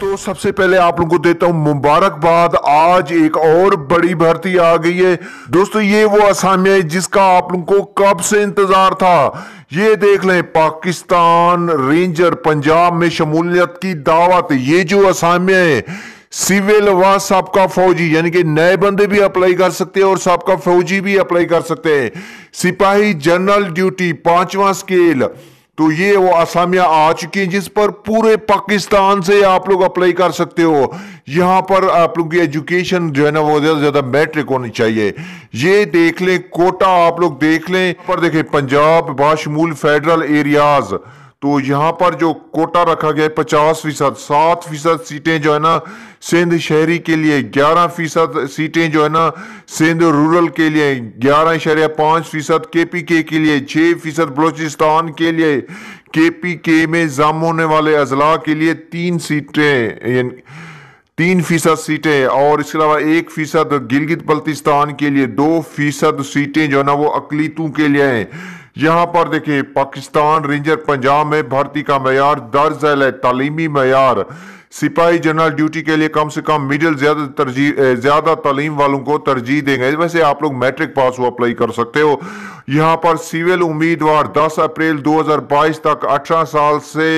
दोस्तों सबसे पहले आप लोगों को देता हूं मुबारकबाद आज एक और बड़ी भर्ती आ गई है दोस्तों ये वो असामिया है जिसका आप लोगों को कब से इंतजार था ये देख लें पाकिस्तान रेंजर पंजाब में शमूलियत की दावत ये जो असामिया है सिविल व सबका फौजी यानी कि नए बंदे भी अप्लाई कर सकते हैं और सबका फौजी भी अप्लाई कर सकते हैं सिपाही जनरल ड्यूटी पांचवा स्केल तो ये वो असामियाँ आ चुकी हैं जिस पर पूरे पाकिस्तान से आप लोग अप्लाई कर सकते हो यहां पर आप लोग की एजुकेशन जो है ना वो ज़्यादा ज़्यादा मैट्रिक होनी चाहिए ये देख लें कोटा आप लोग देख लें पर देखें पंजाब बाशमूल फेडरल एरियाज़ तो यहाँ पर जो कोटा रखा गया है पचास फीसद सात फीसद सीटें जो है ना सिंध शहरी के लिए ग्यारह फीसद सीटें जो है ना सिंध रूरल के लिए ग्यारह इशारे पाँच फीसद के पी के, के लिए छः फीसद बलोचिस्तान के लिए के पी के में जाम होने वाले अजला के लिए तीन सीटें तीन फीसद सीटें और इसके अलावा एक फीसद गिलगित बल्तिस्तान के लिए दो फीसद सीटें जो है ना वो अकलीतों के लिए हैं यहाँ पर देखिए पाकिस्तान रेंजर पंजाब में भर्ती का मैार दर्ज है तालीमी मैार सिपाही जनरल ड्यूटी के लिए कम से कम मिडिल ज़्यादा तरजीह ज़्यादा तालीम वालों को तरजीह देंगे वैसे आप लोग मैट्रिक पास हो अप्लाई कर सकते हो यहाँ पर सिविल उम्मीदवार 10 अप्रैल 2022 तक 18 साल से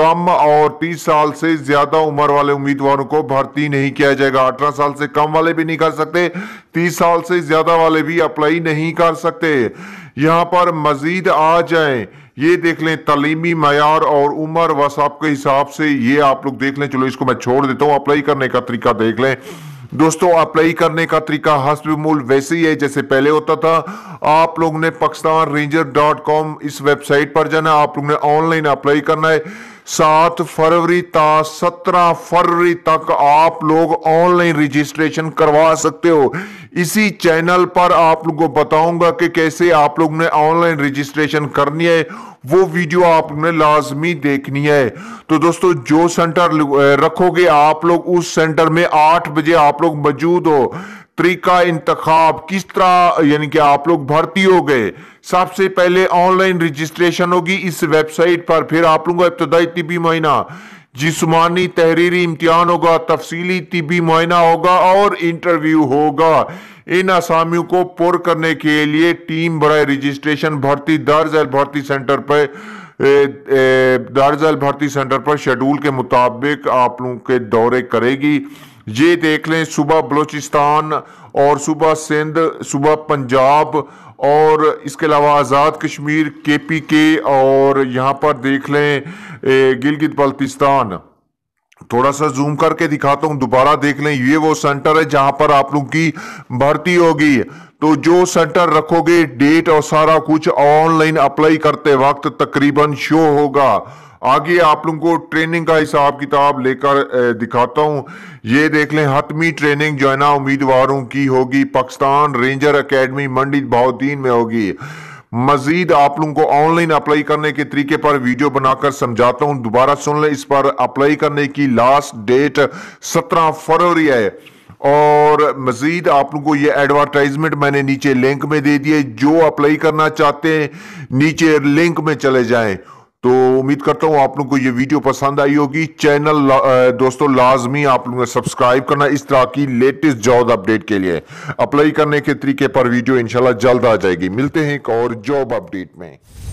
कम और 30 साल से ज़्यादा उम्र वाले उम्मीदवारों को भर्ती नहीं किया जाएगा 18 साल से कम वाले भी नहीं कर सकते 30 साल से ज़्यादा वाले भी अप्लाई नहीं कर सकते यहाँ पर मजीद आ जाए ये देख लें तलीमी मैार और उम्र व के हिसाब से ये आप लोग देख लें चलो इसको मैं छोड़ देता हूँ अप्लाई करने का तरीका देख लें दोस्तों अप्लाई करने का तरीका हस्ब मूल वैसे ही है जैसे पहले होता था आप लोग ने पाकिस्तान रेंजर डॉट कॉम इस वेबसाइट पर जाना आप लोग ने ऑनलाइन अप्लाई करना है सात फरवरी तक सत्रह फरवरी तक आप लोग ऑनलाइन रजिस्ट्रेशन करवा सकते हो इसी चैनल पर आप लोग को बताऊंगा कि कैसे आप लोग ने ऑनलाइन रजिस्ट्रेशन करनी है वो वीडियो आप ने लाजमी देखनी है तो दोस्तों जो सेंटर रखोगे आप लोग उस सेंटर में आठ बजे आप लोग मौजूद हो तरीका इंतखाब किस तरह यानी कि आप लोग भर्ती हो गए सबसे पहले ऑनलाइन रजिस्ट्रेशन होगी इस वेबसाइट पर फिर आप लोगों का इब्तदाई तिबी महीना जिसमानी तहरीरी इम्तहान होगा तफसीली तिबी महीना होगा और इंटरव्यू होगा इन आसामियों को पुर करने के लिए टीम बरए रजिस्ट्रेशन भर्ती दर्ज भर्ती सेंटर पर दर्जल भर्ती सेंटर पर शेड्यूल के मुताबिक आप लोगों के दौरे करेगी ये देख लें सुबह बलोचिस्तान और सुबह सिंध सुबह पंजाब और इसके अलावा आज़ाद कश्मीर के पी के और यहाँ पर देख लें गिलगित बल्तिस्तान थोड़ा सा जूम करके दिखाता हूँ दोबारा देख लें ये वो सेंटर है जहां पर आप लोग की भर्ती होगी तो जो सेंटर रखोगे डेट और सारा कुछ ऑनलाइन अप्लाई करते वक्त तकरीबन शो होगा आगे आप लोगों को ट्रेनिंग का हिसाब किताब लेकर दिखाता हूँ ये देख लें हतमी ट्रेनिंग जो है ना उम्मीदवारों की होगी पाकिस्तान रेंजर अकेडमी मंडी बहुद्दीन में होगी मजीद आप लोगों को ऑनलाइन अप्लाई करने के तरीके पर वीडियो बनाकर समझाता हूं दोबारा सुन लें इस पर अप्लाई करने की लास्ट डेट 17 फरवरी है और मज़ीद आप लोगों को ये एडवर्टाइजमेंट मैंने नीचे लिंक में दे दिए जो अप्लाई करना चाहते हैं नीचे लिंक में चले जाएं तो उम्मीद करता हूँ आप लोग को ये वीडियो पसंद आई होगी चैनल ला, दोस्तों लाजमी आप लोगों ने सब्सक्राइब करना इस तरह की लेटेस्ट जॉब अपडेट के लिए अप्लाई करने के तरीके पर वीडियो इंशाल्लाह जल्द आ जाएगी मिलते हैं एक और जॉब अपडेट में